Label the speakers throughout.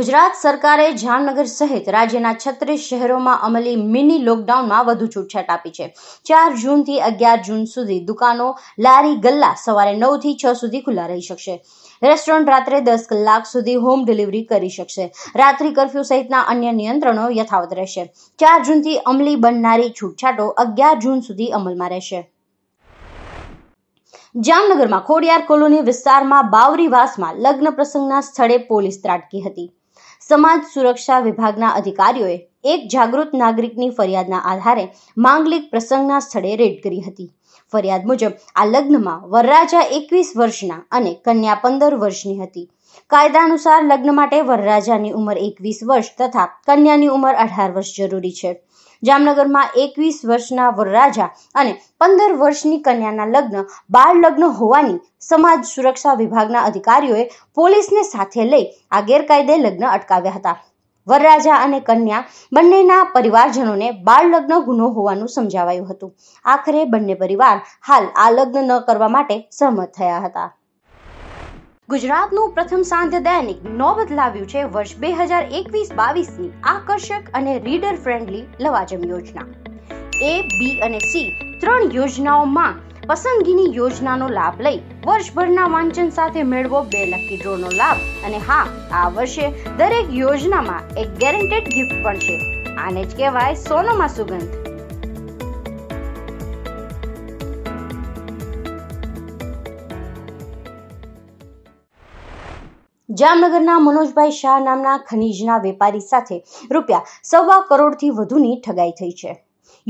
Speaker 1: ગુજરાત સરકારે જામનગર સહિત રાજ્યના છત્રીસ શહેરોમાં અમલી મિની લોકડાઉનમાં વધુ છૂટછાટ આપી છે ચાર જૂનથી અગિયાર જૂન સુધી દુકાનો લારી ગલ્લા સવારે નવથી છ સુધી ખુલ્લા રહી શકશે રેસ્ટોરન્ટ રાત્રે દસ કલાક સુધી હોમ ડિલિવરી કરી શકશે રાત્રિ કરફ્યુ સહિતના અન્ય નિયંત્રણો યથાવત રહેશે ચાર જૂનથી અમલી બનનારી છૂટછાટો અગિયાર જૂન સુધી અમલમાં રહેશે જામનગરમાં ખોડિયાર કોલોની વિસ્તારમાં બાવરીવાસમાં લગ્ન પ્રસંગના સ્થળે પોલીસ ત્રાટકી હતી સમાજ સુરક્ષા વિભાગના અધિકારીઓએ એક જાગૃત નાગરિકની ફરિયાદના આધારે માંગલિક પ્રસંગના સ્થળે રેડ કરી હતી ફરિયાદ મુજબ આ લગ્નમાં વરરાજા એકવીસ વર્ષના અને કન્યા પંદર વર્ષની હતી કાયદા અનુસાર લગ્ન માટે વરરાજાની ઉંમર એકવીસ વર્ષ તથા કન્યાની ઉંમર અઢાર વર્ષ જરૂરી છે જામનગરમાં એકવીસ વર્ષના વરરાજા અને પંદર વર્ષની કન્યાના લગ્ન બાળ લગ્ન હોવાની સમાજ સુરક્ષા વિભાગના અધિકારીઓએ પોલીસને સાથે લઈ આ ગેરકાયદે લગ્ન અટકાવ્યા હતા વરરાજા અને કન્યા બંનેના પરિવારજનોને બાળ લગ્ન ગુનો હોવાનું સમજાવાયું હતું આખરે બંને પરિવાર હાલ આ લગ્ન ન કરવા માટે સહમત થયા હતા ગુજરાતનું પ્રથમ સાંધ્ય દૈનિક નોબત લાવ્યું છે વર્ષ બે હજાર એકવીસ બાવીસની આકર્ષક અને રીડર ફ્રેન્ડલી લવાજમ યોજના એ બી અને સી ત્રણ યોજનાઓમાં પસંદગીની યોજનાનો લાભ લઈ વર્ષભરના વાંચન સાથે મેળવો બે લકી ડ્રોનો લાભ અને હા આ વર્ષે દરેક યોજનામાં એક ગેરંટેડ ગિફ્ટ પણ છે આને જ કહેવાય સોનોમાં સુગંધ જામનગરના મનોજભાઈ શાહ નામના ખનીજના વેપારી સાથે રૂપિયા સવા કરોડથી વધુની ઠગાઈ થઈ છે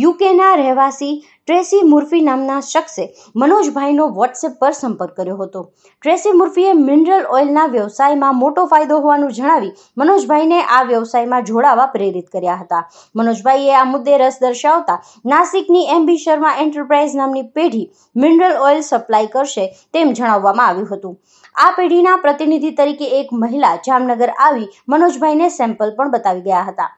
Speaker 1: યુકેના રહેવાસી ટ્રેસી મુર્ફી નામના શખ્સે મનોજભાઈનો વોટ્સએપ પર સંપર્ક કર્યો હતો ટ્રેસી મુર્ફીએ મિનરલ ઓઇલના વ્યવસાયમાં મોટો ફાયદો હોવાનું જણાવી મનોજભાઈને આ વ્યવસાયમાં જોડાવા પ્રેરિત કર્યા હતા મનોજભાઈએ આ મુદ્દે રસ દર્શાવતા નાસિકની એમબી શર્મા એન્ટરપ્રાઇઝ નામની પેઢી મિનરલ ઓઇલ સપ્લાય કરશે તેમ જણાવવામાં આવ્યું હતું આ પેઢીના પ્રતિનિધિ તરીકે એક મહિલા જામનગર આવી મનોજભાઈને સેમ્પલ પણ બતાવી ગયા હતા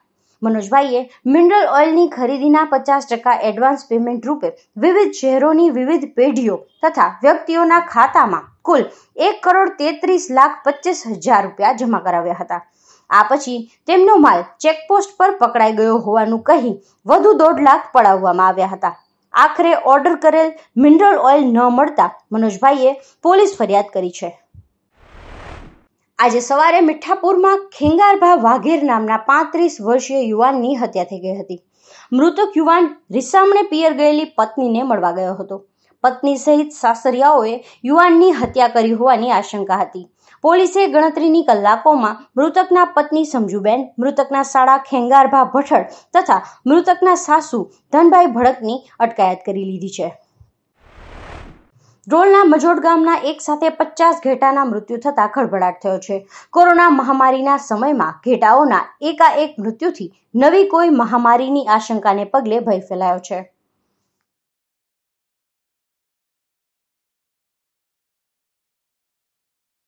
Speaker 1: મનોજભાઈએ મિનરલ ઓઇલની ખરીદીના પચાસ ટકા એડવાન્સ પેમેન્ટ રૂપે વિવિધ શહેરોની વિવિધ પેઢીઓ તથા વ્યક્તિઓના ખાતામાં કુલ એક કરોડ તેત્રીસ લાખ પચીસ હજાર રૂપિયા જમા કરાવ્યા હતા આ પછી તેમનો માલ ચેકપોસ્ટ પર પકડાઈ ગયો હોવાનું કહી વધુ દોઢ લાખ પડાવવામાં આવ્યા હતા આખરે ઓર્ડર કરેલ મિનરલ ઓઇલ ન મળતા મનોજભાઈએ પોલીસ ફરિયાદ કરી છે આજે સવારે મીઠાપુરમાં ખેંગારભા વાઘેર નામના પાંત્રીસ વર્ષીય યુવાનની હત્યા થઈ ગઈ હતી મૃતક યુવાન રિસામણે પિયર ગયેલી પત્નીને મળવા ગયો હતો પત્ની સહિત સાસરિયાઓએ યુવાનની હત્યા કરી હોવાની આશંકા હતી પોલીસે ગણતરીની કલાકોમાં મૃતકના પત્ની સમજુબેન મૃતકના સાળા ખેંગારભા ભઠળ તથા મૃતકના સાસુ ધનભાઈ ભડકની અટકાયત કરી લીધી છે ડોલના મજોડ ગામના એક સાથે પચાસ ઘેટાના મૃત્યુ થતા ખળભળાટ થયો છે કોરોના મહામારીના સમયમાં ઘેટાઓના એકાએક મૃત્યુથી નવી કોઈ મહામારીની આશંકાને પગલે ભય ફેલાયો છે